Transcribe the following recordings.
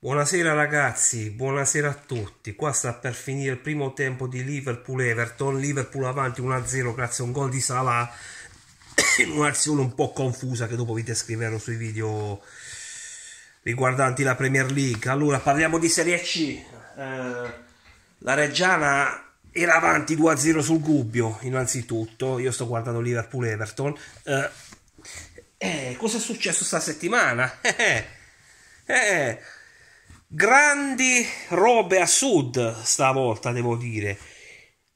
Buonasera ragazzi, buonasera a tutti. Qua sta per finire il primo tempo di Liverpool-Everton. Liverpool avanti 1-0 grazie a un gol di Salah in un'azione un po' confusa che dopo vi descriverò sui video riguardanti la Premier League. Allora parliamo di Serie C. Eh, la Reggiana era avanti 2-0 sul Gubbio innanzitutto. Io sto guardando Liverpool-Everton. Eh, eh, cosa è successo sta settimana? eh. eh Grandi robe a sud stavolta, devo dire.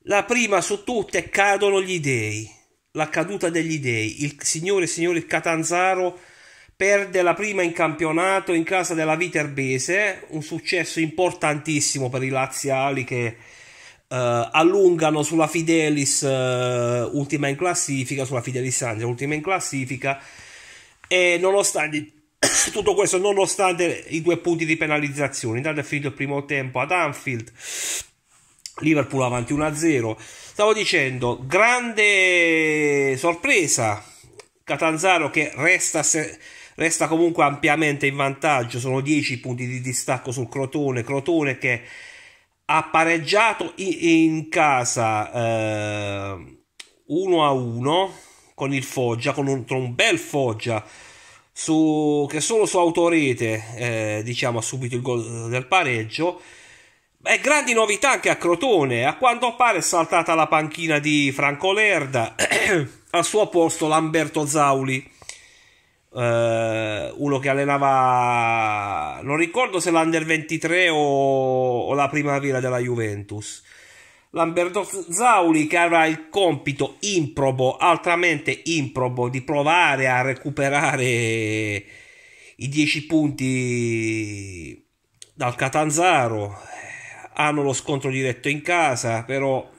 La prima su tutte cadono gli dei. La caduta degli dei. Il signore signore Catanzaro perde la prima in campionato in casa della Viterbese, un successo importantissimo per i laziali che Uh, allungano sulla Fidelis uh, ultima in classifica, sulla Fidelis Angela ultima in classifica e nonostante tutto questo nonostante i due punti di penalizzazione. Intanto è finito il primo tempo ad Anfield, Liverpool avanti 1-0. Stavo dicendo, grande sorpresa, Catanzaro che resta, se, resta comunque ampiamente in vantaggio, sono 10 punti di distacco sul Crotone, Crotone che ha pareggiato in, in casa 1-1 eh, con il Foggia, con con un bel Foggia su, che solo su autorete eh, diciamo, ha subito il gol del pareggio. Beh, grandi novità anche a Crotone, a quanto pare è saltata la panchina di Franco Lerda, al suo posto Lamberto Zauli, eh, uno che allenava, non ricordo se l'Under 23 o, o la primavera della Juventus. Lamberto Zauli che avrà il compito improbo, altamente improbo, di provare a recuperare i 10 punti dal Catanzaro. Hanno lo scontro diretto in casa, però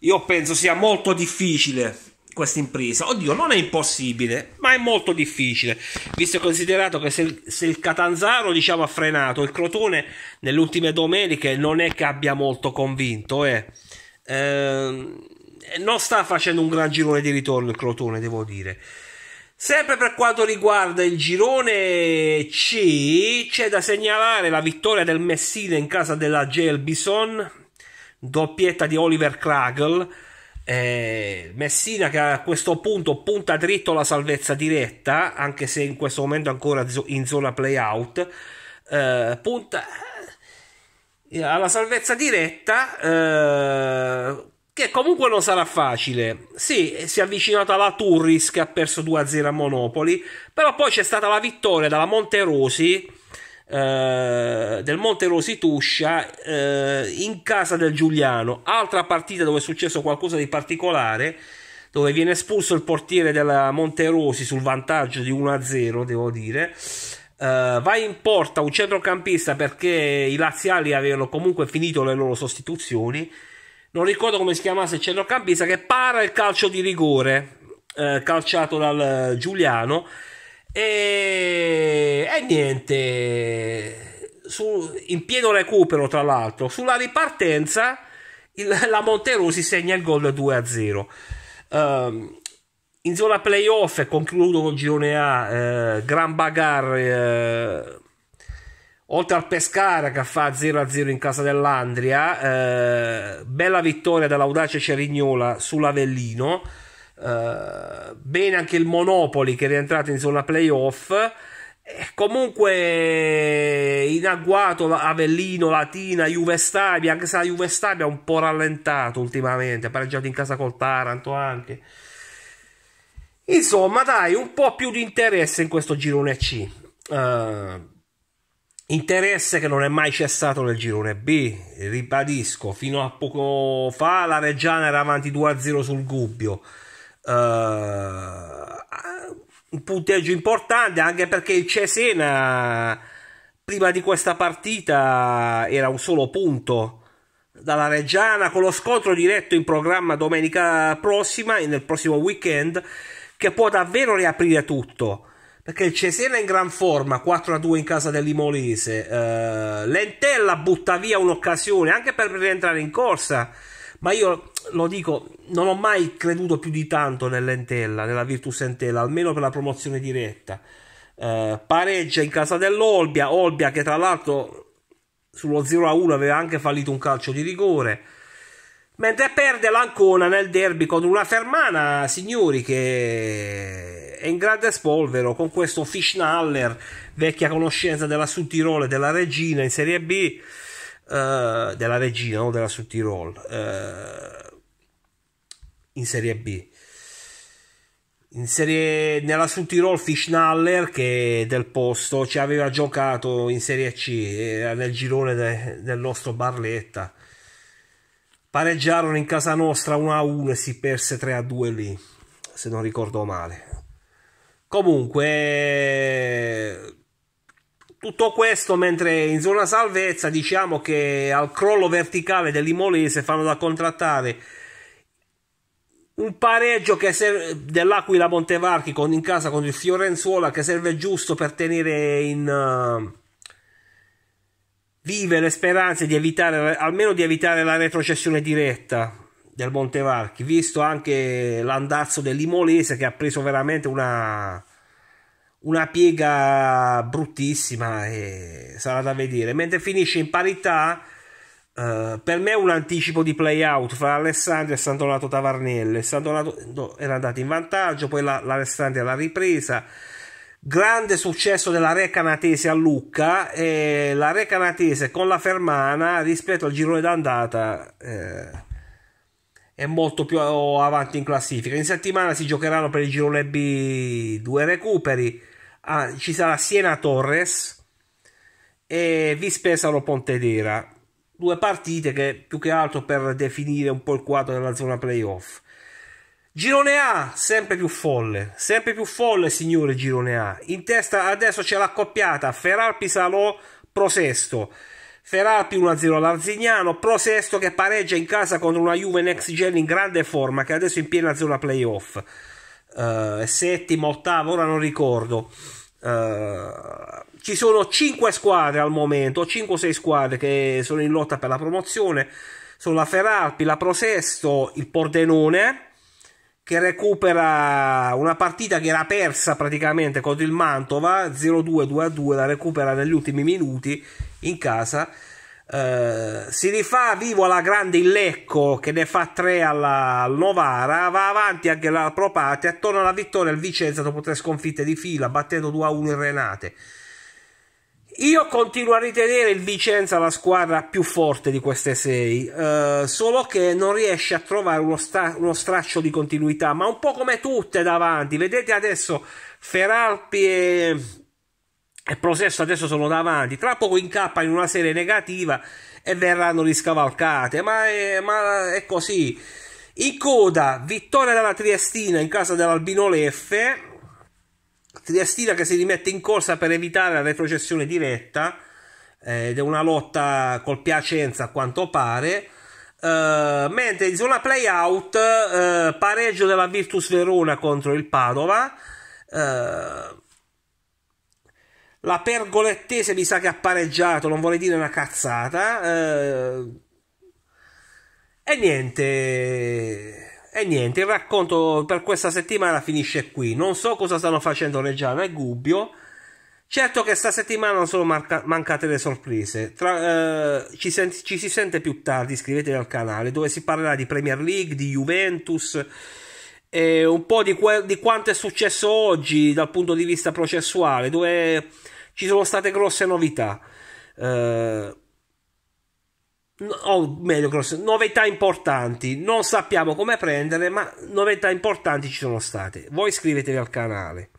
io penso sia molto difficile questa impresa. Oddio, non è impossibile, ma è molto difficile, visto e considerato che se, se, il Catanzaro diciamo, ha frenato, il Crotone nelle ultime domeniche non è che abbia molto convinto. Eh. Eh, non sta facendo un gran girone di ritorno il Crotone, devo dire. Sempre per quanto riguarda il girone C, c'è da segnalare la vittoria del Messina in casa della Gelbison, doppietta di Oliver Kragel eh, Messina che a questo punto punta dritto la salvezza diretta, anche se in questo momento ancora in zona playout, eh, punta eh, alla salvezza diretta eh, che comunque non sarà facile. Sì, si è avvicinata alla Turris che ha perso 2-0 a Monopoli, però poi c'è stata la vittoria dalla Monterosi eh, del Monte Rositoscia eh, in casa del Giuliano, altra partita dove è successo qualcosa di particolare dove viene espulso il portiere della Monte Monterosi sul vantaggio di 1-0, devo dire. Uh, va in porta un centrocampista perché i laziali avevano comunque finito le loro sostituzioni. Non ricordo come si chiamasse il centrocampista che para il calcio di rigore uh, calciato dal Giuliano. E, e niente, su, in pieno recupero tra l'altro, sulla ripartenza il, la Monterosi segna il gol 2-0. Um, ehm, in zona playoff concludo con girone A, eh, Gran Bagar, eh, oltre al Pescara che fa 0-0 in casa dell'Andria, eh, bella vittoria dell'audace Cerignola sull'Avellino. Eh, bene anche il Monopoli che è rientrato in zona playoff. Eh, comunque in agguato Avellino, Latina, Juve Stabia, anche se la Juve Stabia ha un po' rallentato ultimamente, ha pareggiato in casa col Taranto anche. Insomma, dai, un po' più di interesse in questo girone C. Uh, Interesse che non è mai cessato nel girone B, ribadisco, fino a poco fa la Reggiana era avanti 2-0 sul Gubbio uh, un punteggio importante anche perché il Cesena prima di questa partita era un solo punto dalla Reggiana con lo scontro diretto in programma domenica prossima e nel prossimo weekend che può davvero riaprire tutto perché il Cesena è in gran forma 4-2 in casa dell'Imolese uh, eh, Lentella butta via un'occasione anche per rientrare in corsa ma io lo dico, non ho mai creduto più di tanto nell'Entella, nella Virtus Entella, almeno per la promozione diretta. Eh, pareggia in casa dell'Olbia, Olbia che tra l'altro sullo 0-1 aveva anche fallito un calcio di rigore, mentre perde l'Ancona nel derby con una Fermana, signori, che è in grande spolvero con questo Fischnaller, vecchia conoscenza della Sud Tirol e della Regina in Serie B eh, della regia, no? della Sud Tirol, eh, in Serie B. In serie, nella Sud Tirol Fischnaller, che del posto, ci aveva giocato in Serie C, era nel girone de, del nostro Barletta. Pareggiarono in casa nostra 1-1 e si perse 3-2 lì, se non ricordo male. Comunque, tutto questo mentre in zona salvezza diciamo che al crollo verticale dell'Imolese fanno da contrattare un pareggio serve, dell'Aquila Montevarchi con, in casa con il Fiorenzuola che serve giusto per tenere in uh, vive le speranze di evitare almeno di evitare la retrocessione diretta del Montevarchi visto anche l'andazzo dell'Imolese che ha preso veramente una una piega bruttissima e sarà da vedere. Mentre finisce in parità, eh, per me un anticipo di play out fra Alessandria e San Donato Tavarnello. no, era andato in vantaggio, poi la, l'Alessandria l'ha ripresa. Grande successo della Re Canatese a Lucca e la Re Canatese con la Fermana rispetto al girone d'andata. Eh, molto più avanti in classifica. In settimana si giocheranno per il girone B due recuperi ah, ci sarà Siena Torres e Vispesaro Pontedera. Due partite che più che altro per definire un po' il quadro della zona playoff. Girone A, sempre più folle, sempre più folle signore Girone A. In testa adesso c'è l'accoppiata Feralpi Salò Pro Sesto. Feralpi 1-0 all'Arzignano, Pro Sesto che pareggia in casa contro una Juve Next Gen in grande forma che adesso è in piena zona playoff uh, settimo, ottavo, ora non ricordo. Uh, ci sono 5 squadre al momento, 5-6 squadre che sono in lotta per la promozione. Sono la Feralpi, la Prosesto, il Pordenone che recupera una partita che era persa praticamente contro il Mantova 0-2-2-2, la recupera negli ultimi minuti in casa eh, si rifà vivo alla grande il Lecco che ne fa tre alla Novara, va avanti anche la Propate, attorno alla vittoria il Vicenza dopo tre sconfitte di fila, battendo 2-1 il Renate. Io continuo a ritenere il Vicenza la squadra più forte di queste sei, uh, solo che non riesce a trovare uno, stra- uno straccio di continuità, ma un po' come tutte davanti. Vedete adesso Feralpi e e processo adesso sono davanti, tra poco incappa in una serie negativa e verranno riscavalcate, ma è, ma è così. In coda, vittoria della Triestina in casa dell'Albino Leffe, Triestina che si rimette in corsa per evitare la retrocessione diretta eh, ed è una lotta col Piacenza a quanto pare. Uh, mentre in zona playout uh, pareggio della Virtus Verona contro il Padova la pergolettese mi sa che ha pareggiato, non vuole dire una cazzata. Eh. e niente, e niente, il racconto per questa settimana finisce qui. Non so cosa stanno facendo Reggiano e Gubbio. Certo che sta settimana non sono manca- mancate le sorprese. Tra, eh, ci, sen- ci, si sente più tardi, iscrivetevi al canale dove si parlerà di Premier League, di Juventus, eh, un po' di, que- di quanto è successo oggi dal punto di vista processuale, dove ci sono state grosse novità. Eh, o meglio, grosse, novità importanti. Non sappiamo come prendere, ma novità importanti ci sono state. Voi iscrivetevi al canale.